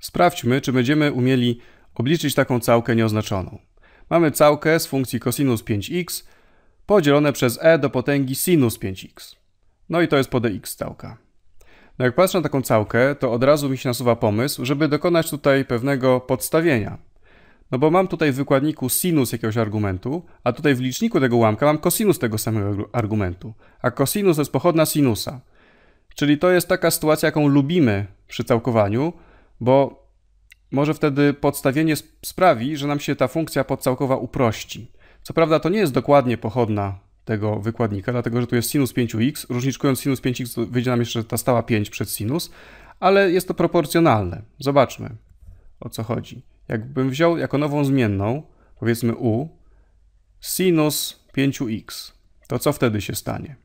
Sprawdźmy, czy będziemy umieli obliczyć taką całkę nieoznaczoną. Mamy całkę z funkcji cosinus 5x podzielone przez e do potęgi sinus 5x. No i to jest po dx całka. No jak patrzę na taką całkę, to od razu mi się nasuwa pomysł, żeby dokonać tutaj pewnego podstawienia. No bo mam tutaj w wykładniku sinus jakiegoś argumentu, a tutaj w liczniku tego ułamka mam cosinus tego samego argumentu. A cosinus to jest pochodna sinusa. Czyli to jest taka sytuacja, jaką lubimy przy całkowaniu, bo może wtedy podstawienie sprawi, że nam się ta funkcja podcałkowa uprości. Co prawda to nie jest dokładnie pochodna tego wykładnika, dlatego że tu jest sinus 5x, różniczkując sinus 5x wyjdzie nam jeszcze ta stała 5 przed sinus, ale jest to proporcjonalne. Zobaczmy o co chodzi. Jakbym wziął jako nową zmienną, powiedzmy u, sinus 5x, to co wtedy się stanie?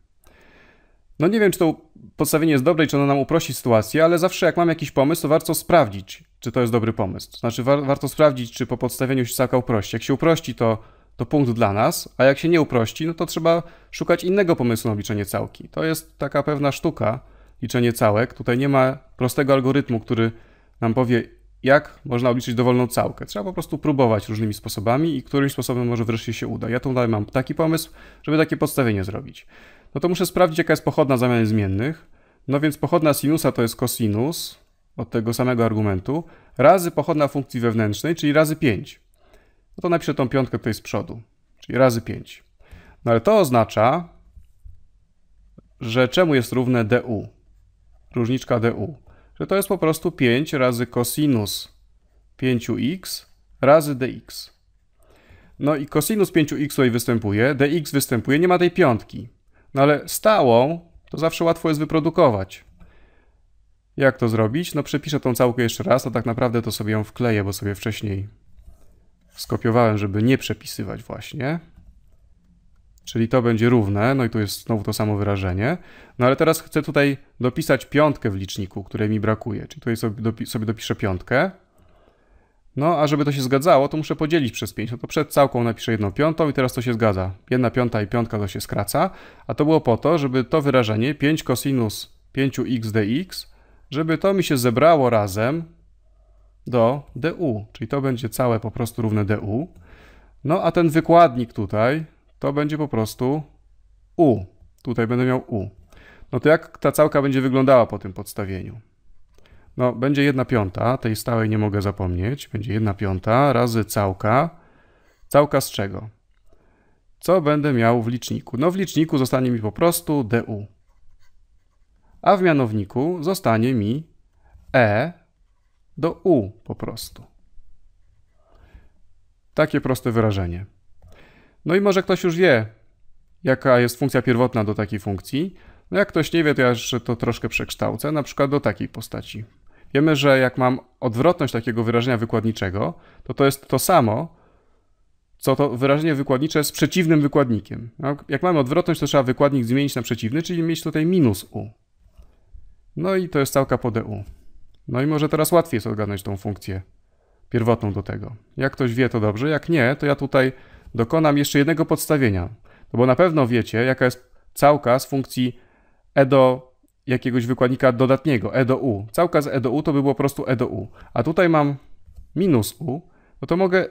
No nie wiem, czy to podstawienie jest dobre i czy ono nam uprości sytuację, ale zawsze jak mam jakiś pomysł, to warto sprawdzić, czy to jest dobry pomysł. znaczy warto sprawdzić, czy po podstawieniu się całka uprości. Jak się uprości, to, to punkt dla nas, a jak się nie uprości, no to trzeba szukać innego pomysłu na obliczenie całki. To jest taka pewna sztuka, liczenie całek. Tutaj nie ma prostego algorytmu, który nam powie, jak można obliczyć dowolną całkę. Trzeba po prostu próbować różnymi sposobami i którymś sposobem może wreszcie się uda. Ja tutaj mam taki pomysł, żeby takie podstawienie zrobić no to muszę sprawdzić, jaka jest pochodna zamiany zmiennych. No więc pochodna sinusa to jest cosinus od tego samego argumentu razy pochodna funkcji wewnętrznej, czyli razy 5. No to napiszę tą piątkę tutaj z przodu, czyli razy 5. No ale to oznacza, że czemu jest równe du, różniczka du? Że to jest po prostu 5 razy cosinus 5x razy dx. No i cosinus 5x tutaj występuje, dx występuje, nie ma tej piątki. No ale stałą to zawsze łatwo jest wyprodukować. Jak to zrobić? No przepiszę tą całkę jeszcze raz, a tak naprawdę to sobie ją wkleję, bo sobie wcześniej skopiowałem, żeby nie przepisywać właśnie. Czyli to będzie równe, no i tu jest znowu to samo wyrażenie. No ale teraz chcę tutaj dopisać piątkę w liczniku, której mi brakuje. Czyli tutaj sobie, sobie dopiszę piątkę. No, a żeby to się zgadzało, to muszę podzielić przez 5. No to przed całką napiszę 1 piątą i teraz to się zgadza. 1 piąta i piątka to się skraca, a to było po to, żeby to wyrażenie 5 cosinus 5x dx, żeby to mi się zebrało razem do du, czyli to będzie całe po prostu równe du. No, a ten wykładnik tutaj to będzie po prostu u. Tutaj będę miał u. No to jak ta całka będzie wyglądała po tym podstawieniu? No, będzie 1 piąta, tej stałej nie mogę zapomnieć. Będzie 1 piąta razy całka. Całka z czego? Co będę miał w liczniku? No w liczniku zostanie mi po prostu du. A w mianowniku zostanie mi e do u po prostu. Takie proste wyrażenie. No i może ktoś już wie, jaka jest funkcja pierwotna do takiej funkcji. No jak ktoś nie wie, to ja jeszcze to troszkę przekształcę, na przykład do takiej postaci. Wiemy, że jak mam odwrotność takiego wyrażenia wykładniczego, to to jest to samo, co to wyrażenie wykładnicze z przeciwnym wykładnikiem. No, jak mamy odwrotność, to trzeba wykładnik zmienić na przeciwny, czyli mieć tutaj minus u. No i to jest całka po du. E no i może teraz łatwiej jest odgadnąć tą funkcję pierwotną do tego. Jak ktoś wie, to dobrze. Jak nie, to ja tutaj dokonam jeszcze jednego podstawienia. No bo na pewno wiecie, jaka jest całka z funkcji e do jakiegoś wykładnika dodatniego, e do u. Całka z e do u to by było po prostu e do u. A tutaj mam minus u, no to mogę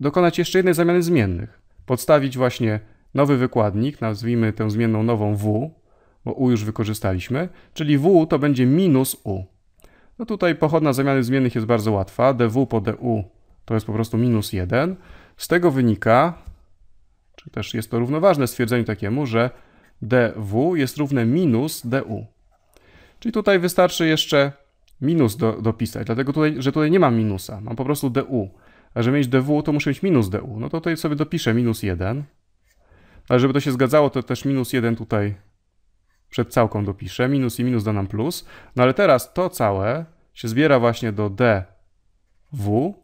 dokonać jeszcze jednej zamiany zmiennych. Podstawić właśnie nowy wykładnik, nazwijmy tę zmienną nową w, bo u już wykorzystaliśmy, czyli w to będzie minus u. No tutaj pochodna zamiany zmiennych jest bardzo łatwa, dw po du to jest po prostu minus 1. Z tego wynika, czy też jest to równoważne stwierdzeniu takiemu, że dw jest równe minus du. Czyli tutaj wystarczy jeszcze minus do, dopisać, dlatego tutaj, że tutaj nie mam minusa, mam po prostu du. A żeby mieć dw, to muszę mieć minus du. No to tutaj sobie dopiszę minus 1. Ale żeby to się zgadzało, to też minus 1 tutaj przed całką dopiszę. Minus i minus da nam plus. No ale teraz to całe się zbiera właśnie do dw.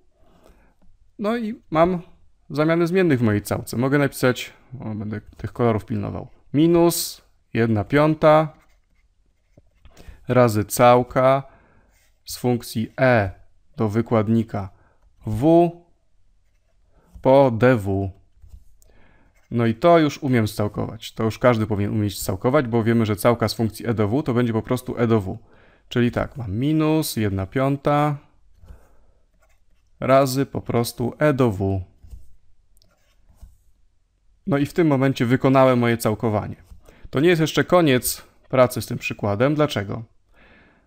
No i mam zamiany zmiennych w mojej całce. Mogę napisać, o, będę tych kolorów pilnował minus 1 piąta razy całka z funkcji e do wykładnika w po dw. No i to już umiem scałkować. To już każdy powinien umieć scałkować, bo wiemy, że całka z funkcji e do w to będzie po prostu e do w. Czyli tak, mam minus 1 piąta razy po prostu e do w. No i w tym momencie wykonałem moje całkowanie. To nie jest jeszcze koniec pracy z tym przykładem. Dlaczego?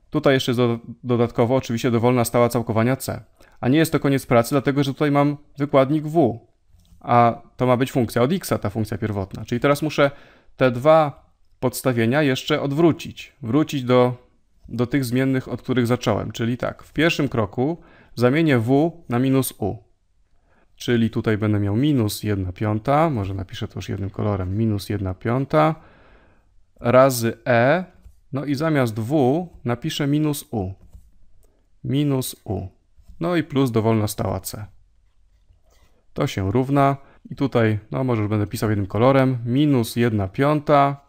Tutaj jeszcze do, dodatkowo oczywiście dowolna stała całkowania C. A nie jest to koniec pracy, dlatego że tutaj mam wykładnik W, a to ma być funkcja od x, ta funkcja pierwotna. Czyli teraz muszę te dwa podstawienia jeszcze odwrócić. Wrócić do, do tych zmiennych, od których zacząłem. Czyli tak, w pierwszym kroku zamienię w na minus u czyli tutaj będę miał minus 1 piąta, może napiszę to już jednym kolorem, minus 1 piąta razy e, no i zamiast w napiszę minus u, minus u, no i plus dowolna stała c. To się równa i tutaj, no może już będę pisał jednym kolorem, minus 1 piąta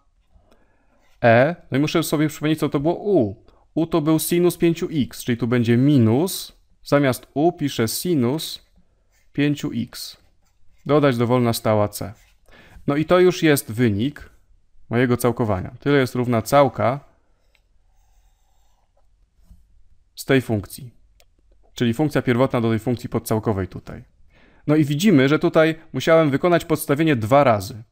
e, no i muszę sobie przypomnieć co to było u. u to był sinus 5x, czyli tu będzie minus, zamiast u piszę sinus 5x. Dodać dowolna stała c. No i to już jest wynik mojego całkowania. Tyle jest równa całka z tej funkcji. Czyli funkcja pierwotna do tej funkcji podcałkowej tutaj. No i widzimy, że tutaj musiałem wykonać podstawienie dwa razy.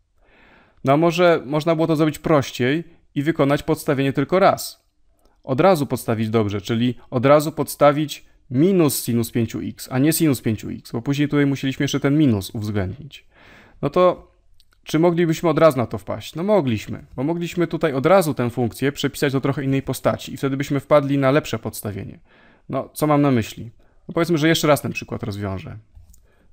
No może można było to zrobić prościej i wykonać podstawienie tylko raz. Od razu podstawić dobrze, czyli od razu podstawić minus sinus 5x, a nie sinus 5x, bo później tutaj musieliśmy jeszcze ten minus uwzględnić. No to czy moglibyśmy od razu na to wpaść? No mogliśmy, bo mogliśmy tutaj od razu tę funkcję przepisać do trochę innej postaci i wtedy byśmy wpadli na lepsze podstawienie. No, co mam na myśli? No powiedzmy, że jeszcze raz ten przykład rozwiążę.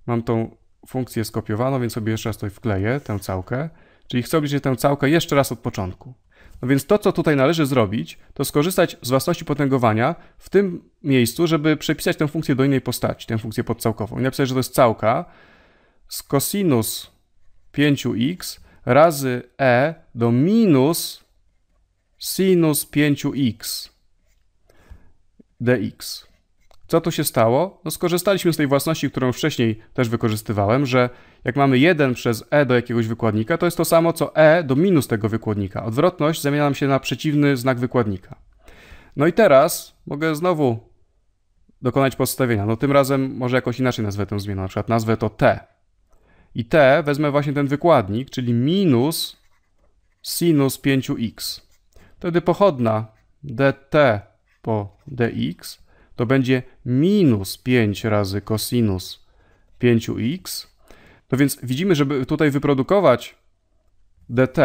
Mam tą funkcję skopiowaną, więc sobie jeszcze raz tutaj wkleję tę całkę, czyli chcę obliczyć tę całkę jeszcze raz od początku. No więc to, co tutaj należy zrobić, to skorzystać z własności potęgowania w tym miejscu, żeby przepisać tę funkcję do innej postaci, tę funkcję podcałkową. I napisać, że to jest całka z cosinus 5x razy e do minus sinus 5x dx. Co tu się stało? No skorzystaliśmy z tej własności, którą wcześniej też wykorzystywałem, że jak mamy 1 przez e do jakiegoś wykładnika, to jest to samo co e do minus tego wykładnika. Odwrotność zamienia nam się na przeciwny znak wykładnika. No i teraz mogę znowu dokonać podstawienia. No tym razem może jakoś inaczej nazwę tę zmianę, na przykład nazwę to t. I t wezmę właśnie ten wykładnik, czyli minus sinus 5x. Wtedy pochodna dt po dx to będzie minus 5 razy cosinus 5x. No więc widzimy, żeby tutaj wyprodukować dt,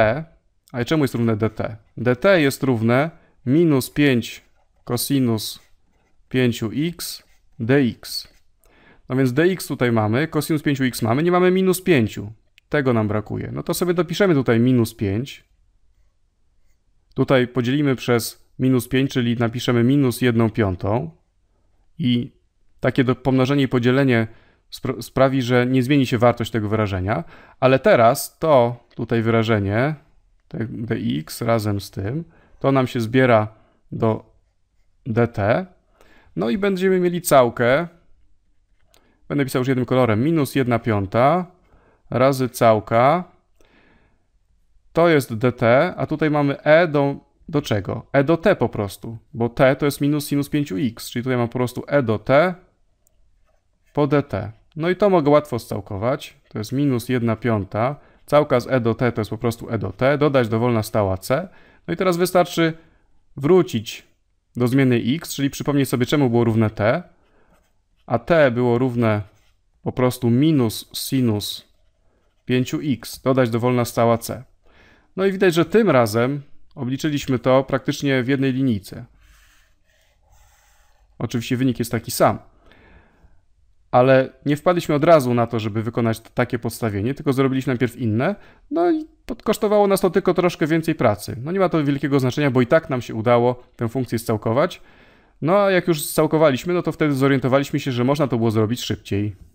a czemu jest równe dt? dt jest równe minus 5 cosinus 5x dx. No więc dx tutaj mamy, cosinus 5x mamy, nie mamy minus 5. Tego nam brakuje. No to sobie dopiszemy tutaj minus 5. Tutaj podzielimy przez minus 5, czyli napiszemy minus 1 piątą. I takie pomnożenie i podzielenie spra sprawi, że nie zmieni się wartość tego wyrażenia, ale teraz to tutaj wyrażenie dx tak, razem z tym, to nam się zbiera do dt, no i będziemy mieli całkę, będę pisał już jednym kolorem, minus 1 piąta razy całka, to jest dt, a tutaj mamy e do do czego? E do t po prostu, bo t to jest minus sinus 5x, czyli tutaj mam po prostu e do t po dt. No i to mogę łatwo scałkować, to jest minus 1 piąta, całka z e do t to jest po prostu e do t, dodać dowolna stała c, no i teraz wystarczy wrócić do zmiennej x, czyli przypomnij sobie czemu było równe t, a t było równe po prostu minus sinus 5x, dodać dowolna stała c. No i widać, że tym razem Obliczyliśmy to praktycznie w jednej linijce. Oczywiście wynik jest taki sam. Ale nie wpadliśmy od razu na to, żeby wykonać takie podstawienie, tylko zrobiliśmy najpierw inne, no i kosztowało nas to tylko troszkę więcej pracy. No nie ma to wielkiego znaczenia, bo i tak nam się udało tę funkcję scałkować. No a jak już scałkowaliśmy, no to wtedy zorientowaliśmy się, że można to było zrobić szybciej.